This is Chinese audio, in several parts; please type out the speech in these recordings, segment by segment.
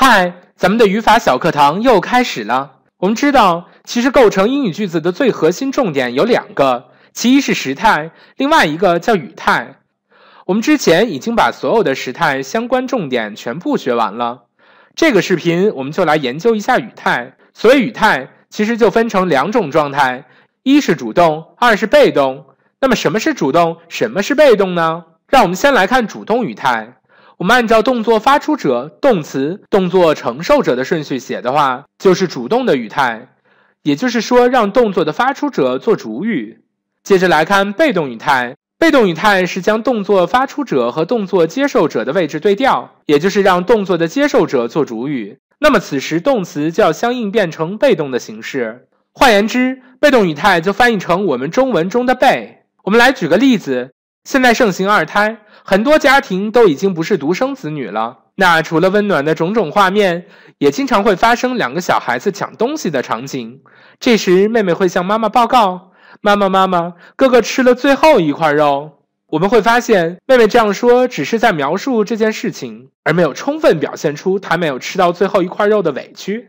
嗨，咱们的语法小课堂又开始了。我们知道，其实构成英语句子的最核心重点有两个，其一是时态，另外一个叫语态。我们之前已经把所有的时态相关重点全部学完了，这个视频我们就来研究一下语态。所以语态其实就分成两种状态，一是主动，二是被动。那么什么是主动，什么是被动呢？让我们先来看主动语态。我们按照动作发出者、动词、动作承受者的顺序写的话，就是主动的语态，也就是说让动作的发出者做主语。接着来看被动语态，被动语态是将动作发出者和动作接受者的位置对调，也就是让动作的接受者做主语。那么此时动词就要相应变成被动的形式。换言之，被动语态就翻译成我们中文中的被。我们来举个例子，现在盛行二胎。很多家庭都已经不是独生子女了，那除了温暖的种种画面，也经常会发生两个小孩子抢东西的场景。这时，妹妹会向妈妈报告：“妈妈，妈妈，哥哥吃了最后一块肉。”我们会发现，妹妹这样说只是在描述这件事情，而没有充分表现出她没有吃到最后一块肉的委屈。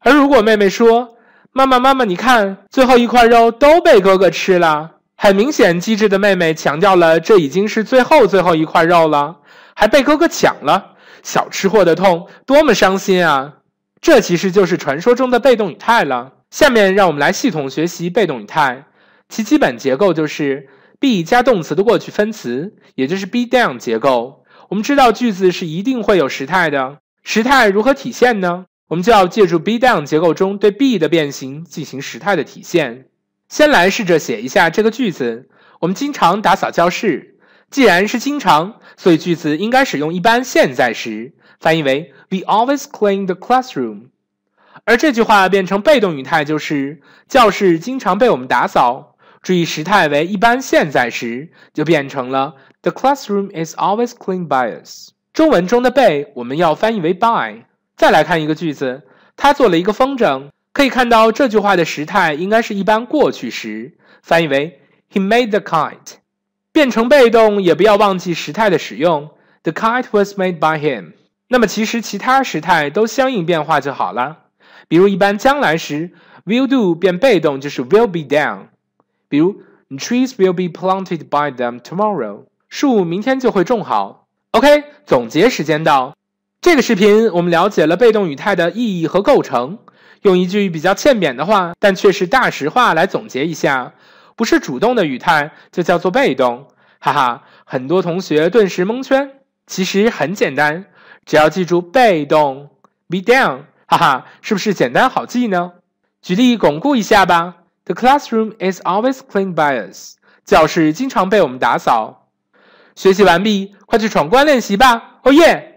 而如果妹妹说：“妈妈，妈妈，你看，最后一块肉都被哥哥吃了。”很明显，机智的妹妹强调了这已经是最后最后一块肉了，还被哥哥抢了。小吃货的痛，多么伤心啊！这其实就是传说中的被动语态了。下面让我们来系统学习被动语态，其基本结构就是 be 加动词的过去分词，也就是 be done 结构。我们知道句子是一定会有时态的，时态如何体现呢？我们就要借助 be done 结构中对 be 的变形进行时态的体现。先来试着写一下这个句子。我们经常打扫教室。既然是经常，所以句子应该使用一般现在时，翻译为 We always clean the classroom。而这句话变成被动语态就是教室经常被我们打扫。注意时态为一般现在时，就变成了 The classroom is always cleaned by us。中文中的被我们要翻译为 by。再来看一个句子，他做了一个风筝。可以看到这句话的时态应该是一般过去时，翻译为 He made the kite。变成被动也不要忘记时态的使用，The kite was made by him。那么其实其他时态都相应变化就好了。比如一般将来时，Will do 变被动就是 Will be done。比如 Trees will be planted by them tomorrow。树明天就会种好。OK，总结时间到。这个视频我们了解了被动语态的意义和构成。用一句比较欠扁的话，但却是大实话来总结一下，不是主动的语态就叫做被动，哈哈，很多同学顿时蒙圈。其实很简单，只要记住被动 be d o w n 哈哈，是不是简单好记呢？举例巩固一下吧。The classroom is always cleaned by us。教室经常被我们打扫。学习完毕，快去闯关练习吧，哦耶！